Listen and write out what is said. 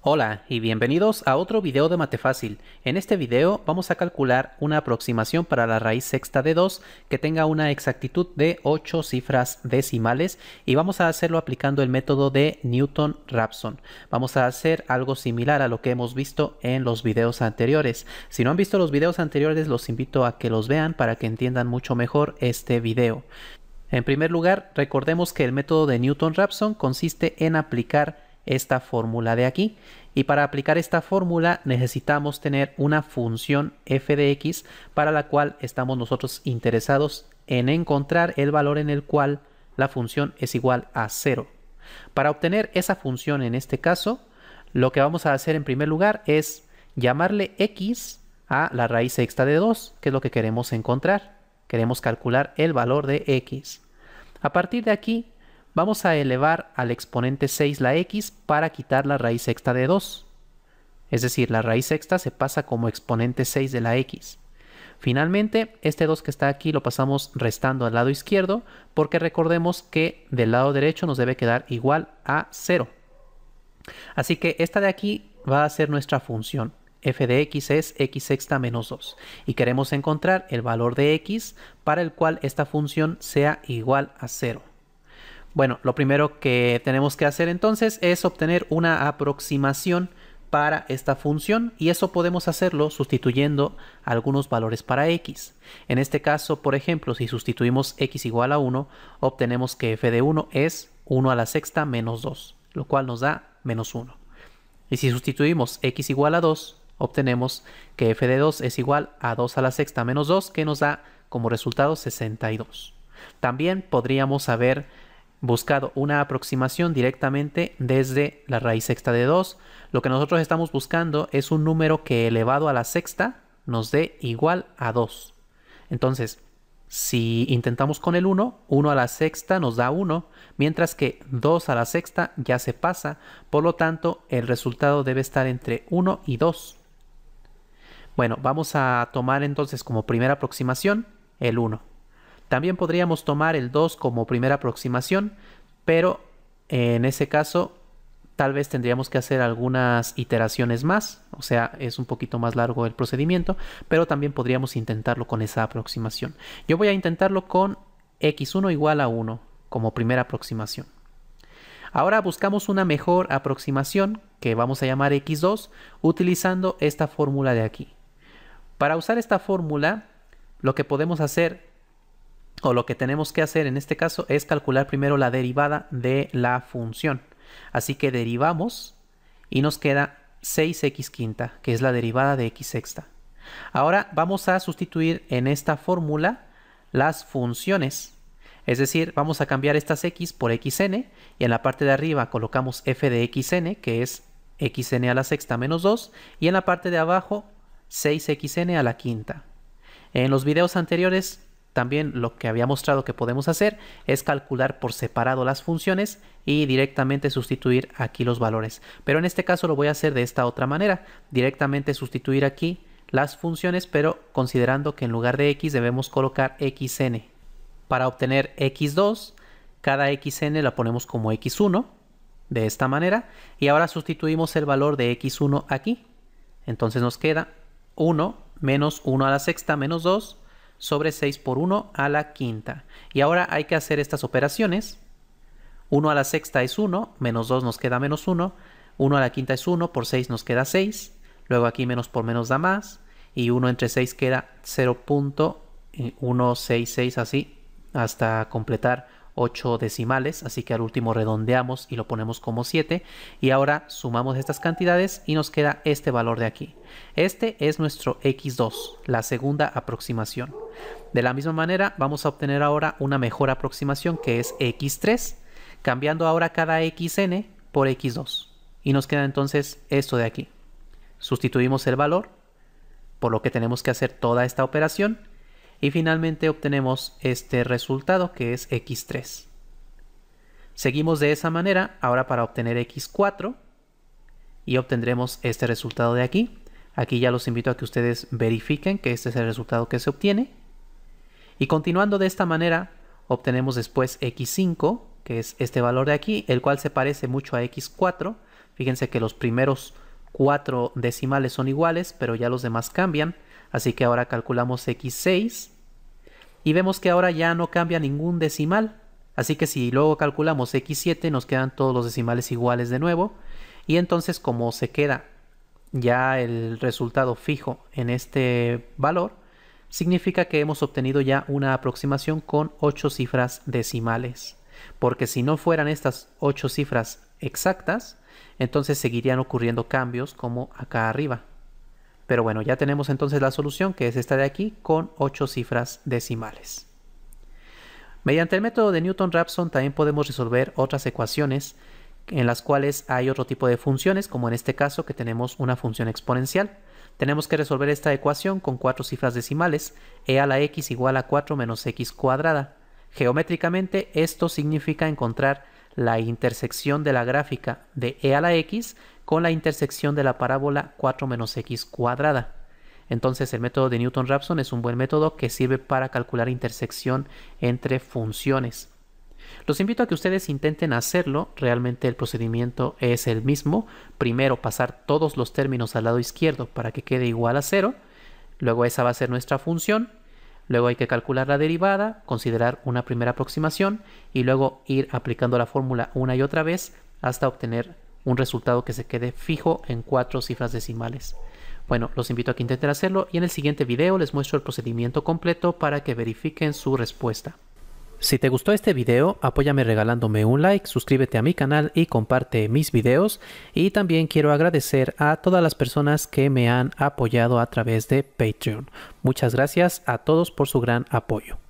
Hola y bienvenidos a otro video de Mate Fácil. En este video vamos a calcular una aproximación para la raíz sexta de 2 que tenga una exactitud de 8 cifras decimales y vamos a hacerlo aplicando el método de Newton-Raphson. Vamos a hacer algo similar a lo que hemos visto en los videos anteriores. Si no han visto los videos anteriores los invito a que los vean para que entiendan mucho mejor este video. En primer lugar, recordemos que el método de Newton-Raphson consiste en aplicar esta fórmula de aquí. Y para aplicar esta fórmula necesitamos tener una función f de x para la cual estamos nosotros interesados en encontrar el valor en el cual la función es igual a 0. Para obtener esa función en este caso, lo que vamos a hacer en primer lugar es llamarle x a la raíz sexta de 2, que es lo que queremos encontrar. Queremos calcular el valor de x. A partir de aquí Vamos a elevar al exponente 6 la x para quitar la raíz sexta de 2. Es decir, la raíz sexta se pasa como exponente 6 de la x. Finalmente, este 2 que está aquí lo pasamos restando al lado izquierdo, porque recordemos que del lado derecho nos debe quedar igual a 0. Así que esta de aquí va a ser nuestra función. f de x es x sexta menos 2. Y queremos encontrar el valor de x para el cual esta función sea igual a 0. Bueno, lo primero que tenemos que hacer entonces es obtener una aproximación para esta función y eso podemos hacerlo sustituyendo algunos valores para x. En este caso, por ejemplo, si sustituimos x igual a 1, obtenemos que f de 1 es 1 a la sexta menos 2, lo cual nos da menos 1. Y si sustituimos x igual a 2, obtenemos que f de 2 es igual a 2 a la sexta menos 2, que nos da como resultado 62. También podríamos haber buscado una aproximación directamente desde la raíz sexta de 2. Lo que nosotros estamos buscando es un número que elevado a la sexta nos dé igual a 2. Entonces, si intentamos con el 1, 1 a la sexta nos da 1, mientras que 2 a la sexta ya se pasa, por lo tanto el resultado debe estar entre 1 y 2. Bueno, vamos a tomar entonces como primera aproximación el 1. También podríamos tomar el 2 como primera aproximación, pero en ese caso tal vez tendríamos que hacer algunas iteraciones más, o sea, es un poquito más largo el procedimiento, pero también podríamos intentarlo con esa aproximación. Yo voy a intentarlo con x1 igual a 1 como primera aproximación. Ahora buscamos una mejor aproximación que vamos a llamar x2 utilizando esta fórmula de aquí. Para usar esta fórmula, lo que podemos hacer o lo que tenemos que hacer en este caso es calcular primero la derivada de la función. Así que derivamos y nos queda 6x quinta, que es la derivada de x sexta. Ahora vamos a sustituir en esta fórmula las funciones. Es decir, vamos a cambiar estas x por xn y en la parte de arriba colocamos f de xn, que es xn a la sexta menos 2, y en la parte de abajo 6xn a la quinta. En los videos anteriores también lo que había mostrado que podemos hacer es calcular por separado las funciones y directamente sustituir aquí los valores. Pero en este caso lo voy a hacer de esta otra manera, directamente sustituir aquí las funciones, pero considerando que en lugar de x debemos colocar xn. Para obtener x2, cada xn la ponemos como x1, de esta manera, y ahora sustituimos el valor de x1 aquí. Entonces nos queda 1 menos 1 a la sexta menos 2 sobre 6 por 1 a la quinta. Y ahora hay que hacer estas operaciones. 1 a la sexta es 1, menos 2 nos queda menos 1, 1 a la quinta es 1, por 6 nos queda 6, luego aquí menos por menos da más, y 1 entre 6 queda 0.166 así, hasta completar 8 decimales, así que al último redondeamos y lo ponemos como 7 y ahora sumamos estas cantidades y nos queda este valor de aquí. Este es nuestro x2, la segunda aproximación. De la misma manera vamos a obtener ahora una mejor aproximación que es x3, cambiando ahora cada xn por x2 y nos queda entonces esto de aquí. Sustituimos el valor, por lo que tenemos que hacer toda esta operación y finalmente obtenemos este resultado que es x3. Seguimos de esa manera ahora para obtener x4 y obtendremos este resultado de aquí. Aquí ya los invito a que ustedes verifiquen que este es el resultado que se obtiene. Y continuando de esta manera obtenemos después x5 que es este valor de aquí, el cual se parece mucho a x4. Fíjense que los primeros cuatro decimales son iguales, pero ya los demás cambian. Así que ahora calculamos x6 y vemos que ahora ya no cambia ningún decimal. Así que si luego calculamos x7 nos quedan todos los decimales iguales de nuevo. Y entonces como se queda ya el resultado fijo en este valor, significa que hemos obtenido ya una aproximación con 8 cifras decimales. Porque si no fueran estas 8 cifras exactas, entonces seguirían ocurriendo cambios como acá arriba. Pero bueno, ya tenemos entonces la solución, que es esta de aquí, con 8 cifras decimales. Mediante el método de Newton-Raphson también podemos resolver otras ecuaciones en las cuales hay otro tipo de funciones, como en este caso que tenemos una función exponencial. Tenemos que resolver esta ecuación con cuatro cifras decimales, e a la x igual a 4 menos x cuadrada. Geométricamente esto significa encontrar la intersección de la gráfica de e a la x con la intersección de la parábola 4 menos x cuadrada. Entonces el método de Newton-Raphson es un buen método que sirve para calcular intersección entre funciones. Los invito a que ustedes intenten hacerlo, realmente el procedimiento es el mismo. Primero pasar todos los términos al lado izquierdo para que quede igual a cero luego esa va a ser nuestra función, luego hay que calcular la derivada, considerar una primera aproximación y luego ir aplicando la fórmula una y otra vez hasta obtener un resultado que se quede fijo en cuatro cifras decimales. Bueno, los invito a que intenten hacerlo y en el siguiente video les muestro el procedimiento completo para que verifiquen su respuesta. Si te gustó este video, apóyame regalándome un like, suscríbete a mi canal y comparte mis videos. Y también quiero agradecer a todas las personas que me han apoyado a través de Patreon. Muchas gracias a todos por su gran apoyo.